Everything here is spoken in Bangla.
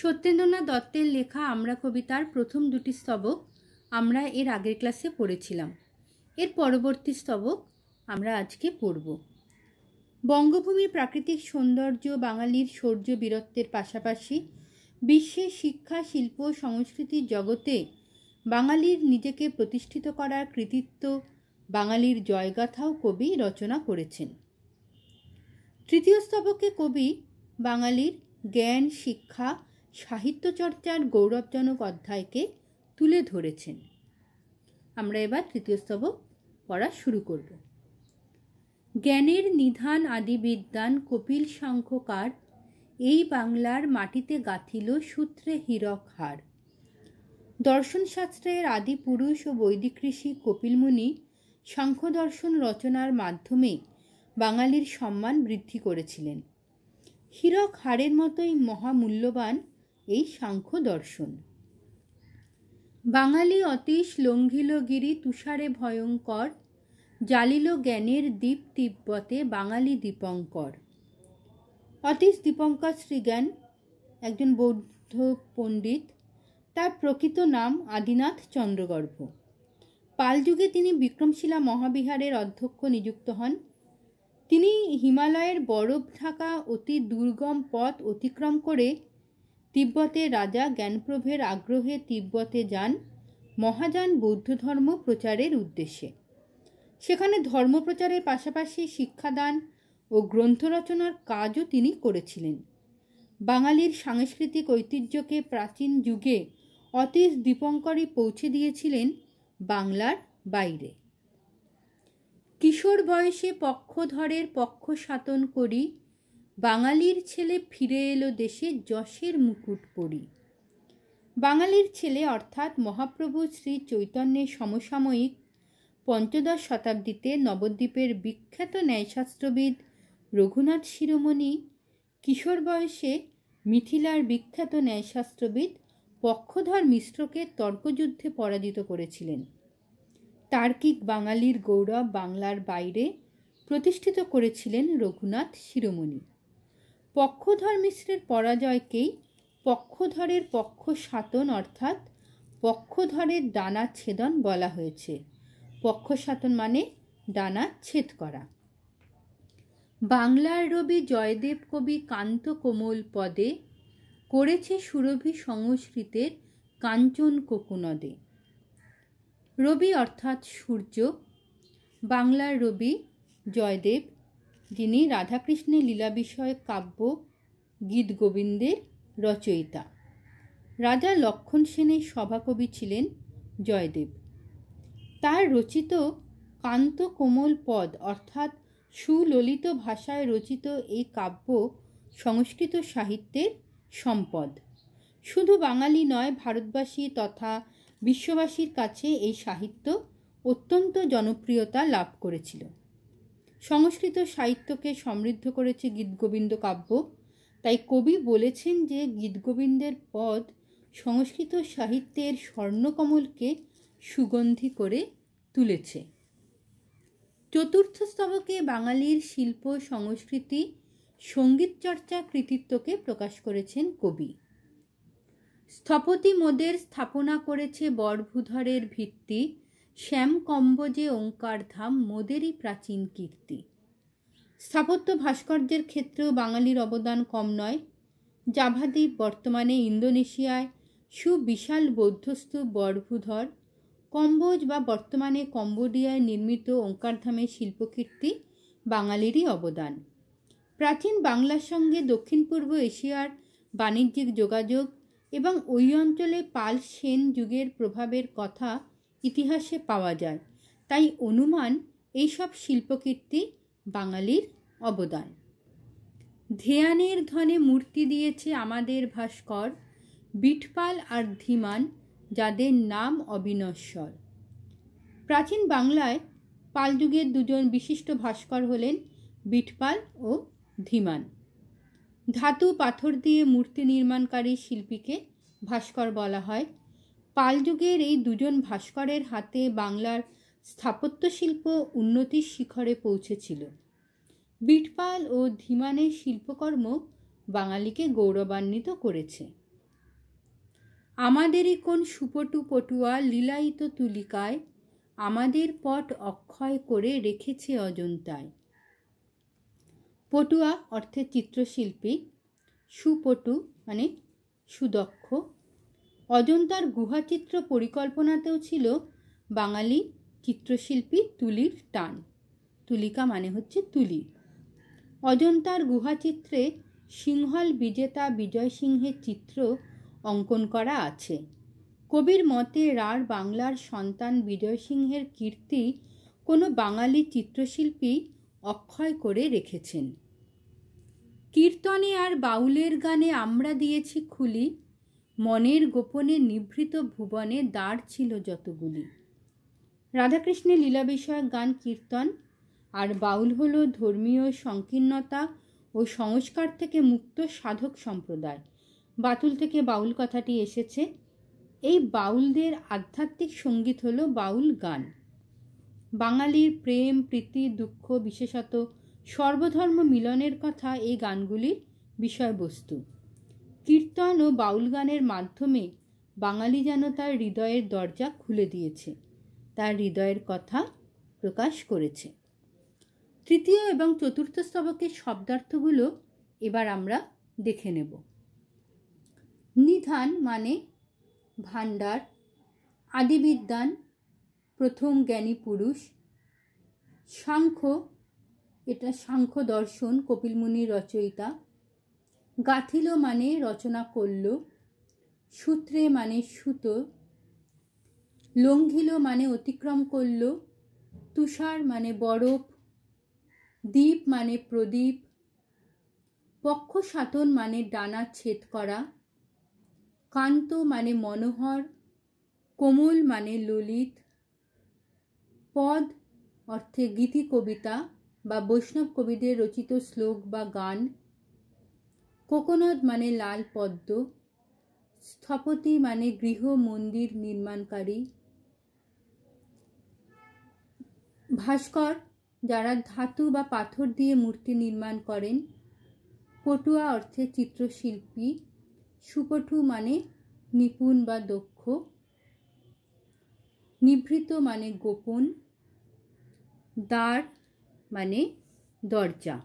সত্যেন্দ্রনাথ দত্তের লেখা আমরা কবিতার প্রথম দুটি স্তবক আমরা এর আগের ক্লাসে পড়েছিলাম এর পরবর্তী স্তবক আমরা আজকে পড়ব বঙ্গভূমির প্রাকৃতিক সৌন্দর্য বাঙালির শৌর্য বীরত্বের পাশাপাশি বিশ্বের শিক্ষা শিল্প সংস্কৃতির জগতে বাঙালির নিজেকে প্রতিষ্ঠিত করার কৃতিত্ব বাঙালির জয়গাথাও কবি রচনা করেছেন তৃতীয় স্তবকে কবি বাঙালির জ্ঞান শিক্ষা সাহিত্যচর্চার গৌরবজনক অধ্যায়কে তুলে ধরেছেন আমরা এবার তৃতীয় স্তবক পড়া শুরু করব জ্ঞানের নিধান আদিবিদ্যান কপিল শঙ্খকার এই বাংলার মাটিতে গাঁথিল সূত্রে হীরক হার দর্শনশাস্ত্রের আদি পুরুষ ও বৈদিক ঋষি কপিলমুনি শঙ্খদর্শন রচনার মাধ্যমে বাঙালির সম্মান বৃদ্ধি করেছিলেন হীরক হারের মতোই মহামূল্যবান এই সাংখ্য দর্শন বাঙালি অতীশ লঙ্ঘিল গিরি তুষারে ভয়ঙ্কর জালিল জ্ঞানের দ্বীপ তিব্বতে বাঙালি দীপঙ্কর অতীশ দীপঙ্কর শ্রীজ্ঞান একজন বৌদ্ধ পণ্ডিত তার প্রকৃত নাম আদিনাথ চন্দ্রগর্ভ পালযুগে তিনি বিক্রমশিলা মহাবিহারের অধ্যক্ষ নিযুক্ত হন তিনি হিমালয়ের বরফ থাকা অতি দুর্গম পথ অতিক্রম করে তিব্বতে রাজা জ্ঞানপ্রভের আগ্রহে তিব্বতে যান মহাযান বৌদ্ধ ধর্ম প্রচারের উদ্দেশ্যে সেখানে ধর্ম প্রচারের পাশাপাশি শিক্ষাদান ও গ্রন্থ রচনার কাজও তিনি করেছিলেন বাঙালির সাংস্কৃতিক ঐতিহ্যকে প্রাচীন যুগে অতীশ দীপঙ্করে পৌঁছে দিয়েছিলেন বাংলার বাইরে কিশোর বয়সে পক্ষধরের পক্ষ সাতন করি বাঙালির ছেলে ফিরে এলো দেশে যশের মুকুট পরি বাঙালির ছেলে অর্থাৎ মহাপ্রভু শ্রী চৈতন্যের সমসাময়িক পঞ্চদশ শতাব্দীতে নবদ্বীপের বিখ্যাত ন্যায়শাস্ত্রবিদ রঘুনাথ শিরোমণি কিশোর বয়সে মিথিলার বিখ্যাত ন্যায়শাস্ত্রবিদ পক্ষধর মিশ্রকে তর্কযুদ্ধে পরাজিত করেছিলেন তার্কিক বাঙালির গৌরব বাংলার বাইরে প্রতিষ্ঠিত করেছিলেন রঘুনাথ শিরোমণি পক্ষধর মিশ্রের পরাজয়কেই পক্ষধরের পক্ষ সাতন অর্থাৎ পক্ষধরের ডানা ছেদন বলা হয়েছে পক্ষ সাতন মানে ডানা ছেদ করা বাংলার রবি জয়দেব কবি কান্ত কোমল পদে করেছে সুরভি সংস্কৃতের কাঞ্চন কোকুনদে রবি অর্থাৎ সূর্য বাংলার রবি জয়দেব যিনি রাধাকৃষ্ণের লীলা বিষয়ক কাব্য গীত গোবিন্দের রচয়িতা রাজা লক্ষণ সেনের সভাকবি ছিলেন জয়দেব তার রচিত কান্ত কোমল পদ অর্থাৎ সুললিত ভাষায় রচিত এই কাব্য সংস্কৃত সাহিত্যের সম্পদ শুধু বাঙালি নয় ভারতবাসী তথা বিশ্ববাসীর কাছে এই সাহিত্য অত্যন্ত জনপ্রিয়তা লাভ করেছিল সংস্কৃত সাহিত্যকে সমৃদ্ধ করেছে গীতগোবিন্দ কাব্য তাই কবি বলেছেন যে গীতগোবিন্দের পদ সংস্কৃত সাহিত্যের স্বর্ণকমলকে সুগন্ধি করে তুলেছে চতুর্থ স্তবকে বাঙালির শিল্প সংস্কৃতি সঙ্গীত চর্চা কৃতিত্বকে প্রকাশ করেছেন কবি স্থপতি মোদের স্থাপনা করেছে বরভূধরের ভিত্তি শ্যামকম্বজে ধাম মোদেরই প্রাচীন কীর্তি স্থাপত্য ভাস্কর্যের ক্ষেত্রেও বাঙালির অবদান কম নয় জাভাদ্বীপ বর্তমানে ইন্দোনেশিয়ায় সুবিশাল বৌদ্ধস্তূপ বর্ভুধর কম্বোজ বা বর্তমানে কম্বোডিয়ায় নির্মিত ওঙ্কারধামের শিল্পকীর্তি বাঙালিরই অবদান প্রাচীন বাংলার সঙ্গে দক্ষিণ পূর্ব এশিয়ার বাণিজ্যিক যোগাযোগ এবং ওই অঞ্চলে পাল সেন যুগের প্রভাবের কথা ইতিহাসে পাওয়া যায় তাই অনুমান এইসব শিল্পকীর্তি বাঙালির অবদান ধেয়ানের ধনে মূর্তি দিয়েছে আমাদের ভাস্কর বিটপাল আর ধীমান যাদের নাম অবিনশ্বর প্রাচীন বাংলায় পালযুগের দুজন বিশিষ্ট ভাস্কর হলেন বিটপাল ও ধীমান ধাতু পাথর দিয়ে মূর্তি নির্মাণকারী শিল্পীকে ভাস্কর বলা হয় পালযুগের এই দুজন ভাস্করের হাতে বাংলার স্থাপত্যশিল্প উন্নতির শিখরে পৌঁছেছিল বিটপাল ও ধীমানের শিল্পকর্ম বাঙালিকে গৌরবান্বিত করেছে আমাদেরই কোন সুপটু পটুয়া লীলায়িত তুলিকায় আমাদের পট অক্ষয় করে রেখেছে অজন্তায় পটুয়া অর্থে চিত্রশিল্পী সুপটু মানে সুদক্ষ অজন্তার গুহাচিত্র পরিকল্পনাতেও ছিল বাঙালি চিত্রশিল্পী তুলির টান তুলিকা মানে হচ্ছে তুলি অজন্তার গুহাচিত্রে সিংহল বিজেতা বিজয় সিংহের চিত্র অঙ্কন করা আছে কবির মতে রার বাংলার সন্তান বিজয় সিংহের কীর্তি কোনো বাঙালি চিত্রশিল্পী অক্ষয় করে রেখেছেন কীর্তনে আর বাউলের গানে আমরা দিয়েছি খুলি মনের গোপনে নিভৃত ভুবনে দাঁড় ছিল যতগুলি রাধাকৃষ্ণের লীলা বিষয়ক গান কীর্তন আর বাউল হল ধর্মীয় সংকীর্ণতা ও সংস্কার থেকে মুক্ত সাধক সম্প্রদায় বাতুল থেকে বাউল কথাটি এসেছে এই বাউলদের আধ্যাত্মিক সঙ্গীত হলো বাউল গান বাঙালির প্রেম প্রীতি দুঃখ বিশেষত সর্বধর্ম মিলনের কথা এই গানগুলির বিষয়বস্তু কীর্তন ও বাউল গানের মাধ্যমে বাঙালি যেন তার হৃদয়ের দরজা খুলে দিয়েছে তার হৃদয়ের কথা প্রকাশ করেছে তৃতীয় এবং চতুর্থ স্তবকের শব্দার্থগুলো এবার আমরা দেখে নেব নিধান মানে ভাণ্ডার আদিবিদ্যান প্রথম জ্ঞানী পুরুষ সাংখ্য এটা সাংখ্য দর্শন কপিলমুনির রচয়িতা গাঁথিল মানে রচনা করল সূত্রে মানে সুতো লঙ্ঘিল মানে অতিক্রম করল তুষার মানে বরফ দ্বীপ মানে প্রদীপ পক্ষসাতন মানে ডানা ছেদ করা কান্ত মানে মনোহর কোমল মানে ললিত পদ অর্থে গীতি কবিতা বা বৈষ্ণব কবিদের রচিত শ্লোক বা গান কোকোনট মানে লাল পদ্ম স্থপতি মানে গৃহ মন্দির নির্মাণকারী ভাস্কর যারা ধাতু বা পাথর দিয়ে মূর্তি নির্মাণ করেন পটুয়া অর্থে চিত্রশিল্পী সুপটু মানে নিপুণ বা দক্ষ নিভৃত মানে গোপন দ্বার মানে দরজা